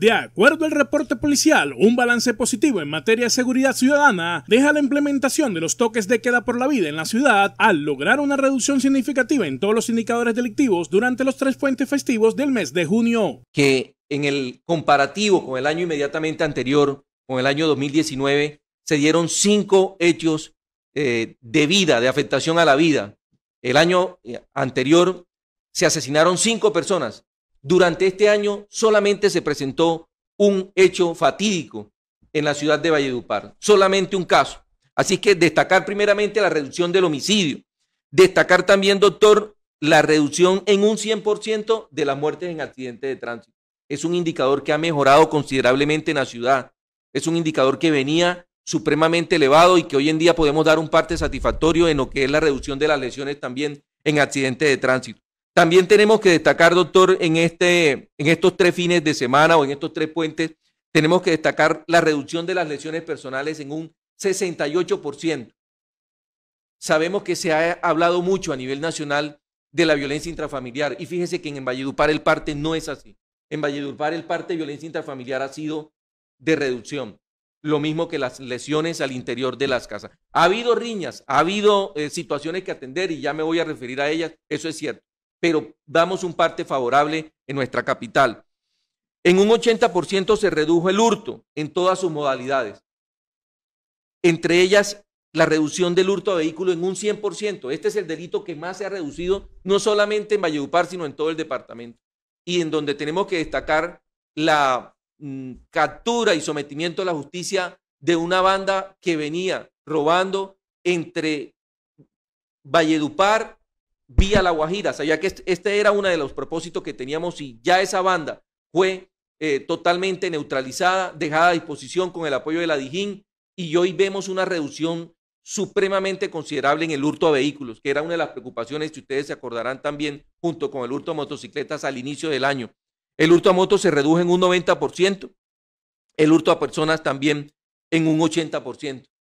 De acuerdo al reporte policial, un balance positivo en materia de seguridad ciudadana deja la implementación de los toques de queda por la vida en la ciudad al lograr una reducción significativa en todos los indicadores delictivos durante los tres puentes festivos del mes de junio. Que en el comparativo con el año inmediatamente anterior, con el año 2019, se dieron cinco hechos eh, de vida, de afectación a la vida. El año eh, anterior se asesinaron cinco personas. Durante este año solamente se presentó un hecho fatídico en la ciudad de Valledupar, solamente un caso. Así que destacar primeramente la reducción del homicidio, destacar también, doctor, la reducción en un 100% de las muertes en accidentes de tránsito. Es un indicador que ha mejorado considerablemente en la ciudad. Es un indicador que venía supremamente elevado y que hoy en día podemos dar un parte satisfactorio en lo que es la reducción de las lesiones también en accidentes de tránsito. También tenemos que destacar, doctor, en, este, en estos tres fines de semana o en estos tres puentes, tenemos que destacar la reducción de las lesiones personales en un 68%. Sabemos que se ha hablado mucho a nivel nacional de la violencia intrafamiliar y fíjese que en Valledupar el parte no es así. En Valledupar el parte de violencia intrafamiliar ha sido de reducción, lo mismo que las lesiones al interior de las casas. Ha habido riñas, ha habido eh, situaciones que atender y ya me voy a referir a ellas, eso es cierto pero damos un parte favorable en nuestra capital. En un 80% se redujo el hurto en todas sus modalidades. Entre ellas, la reducción del hurto a vehículo en un 100%. Este es el delito que más se ha reducido, no solamente en Valledupar, sino en todo el departamento. Y en donde tenemos que destacar la mm, captura y sometimiento a la justicia de una banda que venía robando entre Valledupar vía La Guajira, ya que este, este era uno de los propósitos que teníamos y ya esa banda fue eh, totalmente neutralizada, dejada a disposición con el apoyo de la Dijín y hoy vemos una reducción supremamente considerable en el hurto a vehículos, que era una de las preocupaciones que ustedes se acordarán también junto con el hurto a motocicletas al inicio del año. El hurto a motos se redujo en un 90%, el hurto a personas también en un 80%.